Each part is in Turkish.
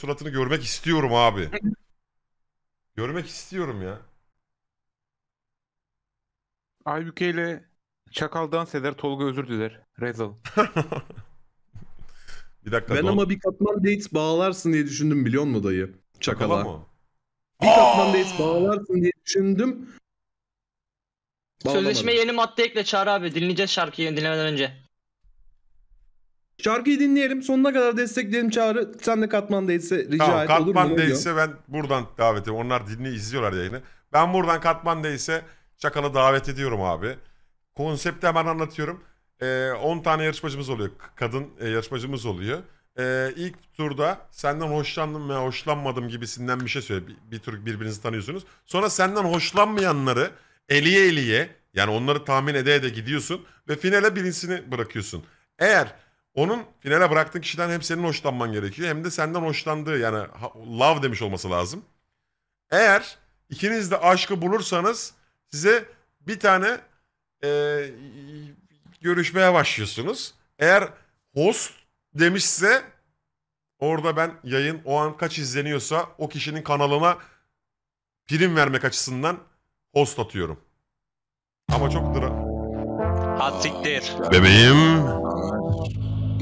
suratını görmek istiyorum abi. görmek istiyorum ya. Aybüke ile Çakal dans eder, Tolga özür diler. Rezal. bir dakika. Ben don... ama bir katman dates bağlarsın diye düşündüm biliyor musun dayı? Çakala. Çakala mı? Bir katman dates bağlarsın diye düşündüm. Sözleşme yeni madde ekle Çağrı abi. Dinleyeceğiz şarkıyı dinlemeden önce. Şarkıyı dinleyelim. Sonuna kadar destekleyelim Çağrı. Sen de Katman'daysa rica tamam, et. Katman'daysa ben buradan davet ediyorum. Onlar dinli izliyorlar yayını. Ben buradan Katman'daysa Çakal'ı davet ediyorum abi. Konsepti hemen anlatıyorum. Ee, tane yarışmacımız oluyor. Kadın e, yarışmacımız oluyor. Ee, ilk turda senden hoşlandım ve hoşlanmadım gibisinden bir şey söyle. Bir, bir tur birbirinizi tanıyorsunuz. Sonra senden hoşlanmayanları eliye eliye yani onları tahmin ede ede gidiyorsun ve finale birincisini bırakıyorsun. Eğer onun finale bıraktığın kişiden hem senin hoşlanman gerekiyor hem de senden hoşlandığı yani love demiş olması lazım. Eğer ikiniz de aşkı bulursanız size bir tane e, görüşmeye başlıyorsunuz. Eğer host demişse orada ben yayın o an kaç izleniyorsa o kişinin kanalına prim vermek açısından host atıyorum. Ama çok dra... Hatsiktir. Bebeğim.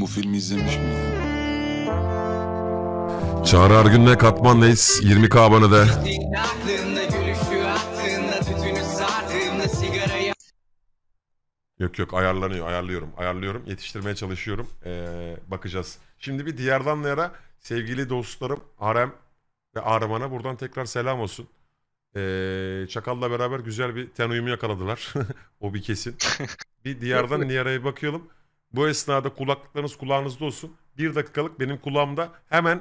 Bu filmi izlemiş miydin? Çağrı Argün'le Katman'dayız. 20K abone Yok yok ayarlanıyor ayarlıyorum ayarlıyorum yetiştirmeye çalışıyorum ee, bakacağız. Şimdi bir diğer Danlayar'a sevgili dostlarım Harem ve Arman'a buradan tekrar selam olsun. Ee, Çakal'la beraber güzel bir ten uyumu yakaladılar. o bir kesin. Bir diğerden diğeraya bakıyorum. Bu esnada kulaklıklarınız kulağınızda olsun. Bir dakikalık benim kulağımda hemen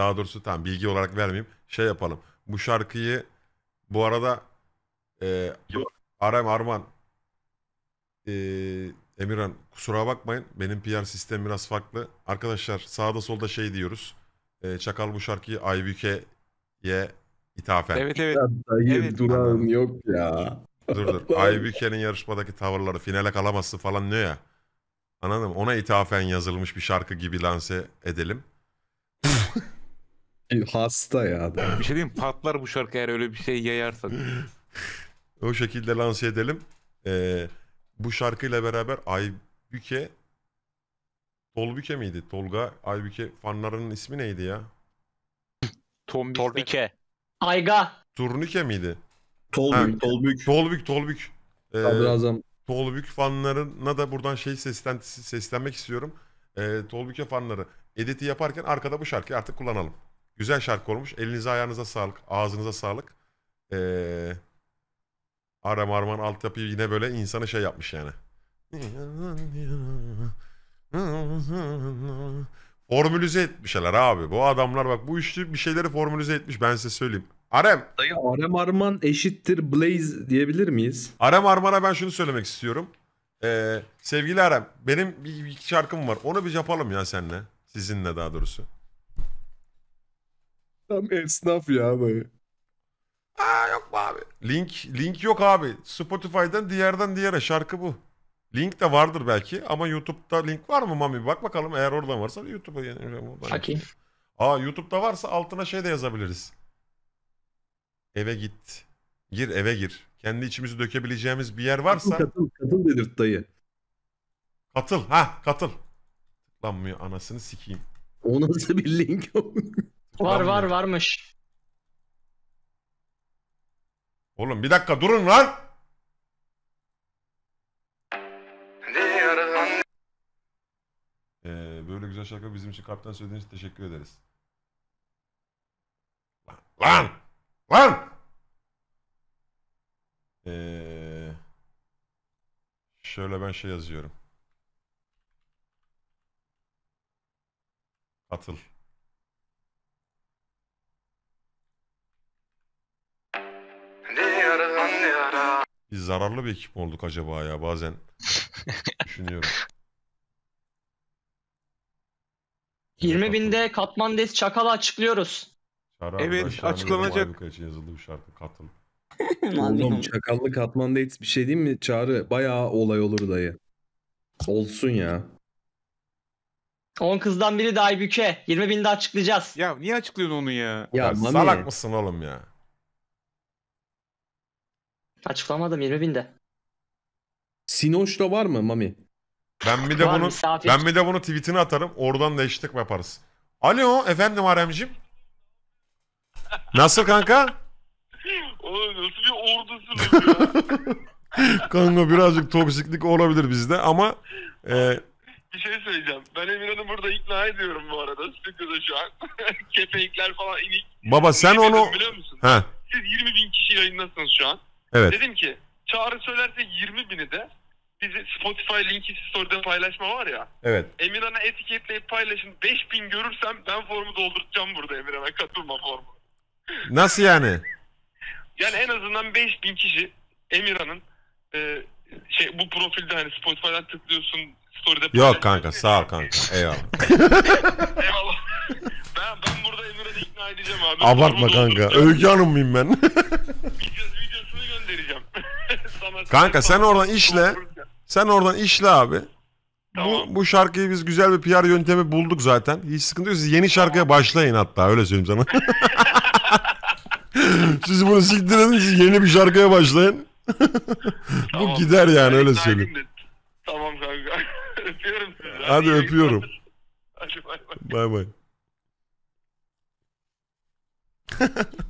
Daha doğrusu tamam bilgi olarak vermeyeyim. Şey yapalım. Bu şarkıyı bu arada e, Arem Arman e, Emirhan kusura bakmayın. Benim PR sistem biraz farklı. Arkadaşlar sağda solda şey diyoruz. E, Çakal bu şarkıyı Aybüke'ye ithafen. Evet evet. Ya dayı evet. durağın yok ya. Dur dur. Aybüke'nin yarışmadaki tavırları finale kalaması falan diyor ya. Anladım. Ona ithafen yazılmış bir şarkı gibi lanse edelim. Hasta ya adam. Bir şey diyeyim patlar bu şarkı eğer öyle bir şey yayarsak. o şekilde lanse edelim. Ee, bu şarkıyla beraber Aybüke Tolbüke miydi? Tolga Aybüke fanlarının ismi neydi ya? Tolbüke. Ayga. Turnike miydi? Tolbük, ha, Tolbük. Tolbük, Tolbük. Ee, Tolbük fanlarına da buradan şey seslen seslenmek istiyorum. Ee, Tolbük'e fanları editi yaparken arkada bu şarkıyı artık kullanalım. Güzel şarkı olmuş. Elinize ayağınıza sağlık. Ağzınıza sağlık. Ee, Aram Arman altyapıyı yine böyle insanı şey yapmış yani. Formülize etmişler abi. Bu adamlar bak bu üçlü bir şeyleri formülize etmiş ben size söyleyeyim. Arem. Dayı Arem Arman eşittir Blaze diyebilir miyiz? Arem Arman'a ben şunu söylemek istiyorum. Ee, sevgili Arem benim bir, bir şarkım var. Onu bir yapalım ya seninle. Sizinle daha doğrusu. Tam esnaf ya böyle. Aa yok mu abi? Link link yok abi. Spotify'dan diğerden diğere şarkı bu. Link de vardır belki ama YouTube'da link var mı Mami? Bak bakalım eğer oradan varsa YouTube'a yani. Bakayım. Aa YouTube'da varsa altına şey de yazabiliriz. Eve git. Gir eve gir. Kendi içimizi dökebileceğimiz bir yer varsa. Katıl katıl delirt dayı. Katıl ha katıl. Tıklanmıyor anasını sikeyim. O nasıl bir link? Var var varmış. Oğlum bir dakika durun lan. Ee, böyle güzel şaka bizim için kaptan söylediğiniz için teşekkür ederiz. Lan! Lan! lan! Ee, şöyle ben şey yazıyorum. Atıl. Biz zararlı bir ekip olduk acaba ya bazen düşünüyorum. 20 binde Katman Des Çakal'ı açıklıyoruz. Şarap, Evet, açıklanacak. için yazıldı bu şarkı katıl. Oğlum çakallı katman dates bir şey değil mi? Çağrı bayağı olay olur dayı. Olsun ya. 10 kızdan biri de Aybüke. 20 binde açıklayacağız. Ya niye açıklıyorsun onu ya? Ya, Ya salak mısın oğlum ya? Açıklamadım 20 binde. Sinoş'ta var mı Mami? Ben bir de Var, bunu misafir. ben bir de bunu tweetini atarım. Oradan da eşlik yaparız. Alo efendim Haremcim. Nasıl kanka? Oğlum nasıl bir ordusunuz ya? Kanka birazcık toksiklik olabilir bizde ama e, bir şey söyleyeceğim. Ben Emirhan'ı burada ikna ediyorum bu arada. Stüdyoda şu an. kepekler falan inik. baba sen onu Biliyor musun? ha Siz 20 bin kişi yayındasınız şu an. Evet. Dedim ki Çağrı söylerse 20 bini de bizi Spotify linki story'de paylaşma var ya. Evet. Emirhan'a etiketleyip paylaşın. 5000 görürsem ben formu doldurtacağım burada Emirhan'a katılma formu. Nasıl yani? yani en azından 5000 kişi Emirhan'ın e, şey bu profilde hani Spotify'dan tıklıyorsun story'de Yok kanka sağ ol kanka. Eyvallah. Eyvallah. Ben, ben burada Emirhan'ı ikna edeceğim abi. Abartma kanka. Övgü Hanım mıyım ben? Kanka sen oradan işle. Sen oradan işle abi. Tamam. Bu, bu şarkıyı biz güzel bir PR yöntemi bulduk zaten. Hiç sıkıntı yok. Siz yeni şarkıya başlayın hatta öyle söyleyeyim sana. siz bunu siktir edin siz yeni bir şarkıya başlayın. tamam. Bu gider yani öyle söyleyeyim. Tamam kanka. öpüyorum sizi. Hadi, Hadi öpüyorum. Hadi bay bay. Bay bay.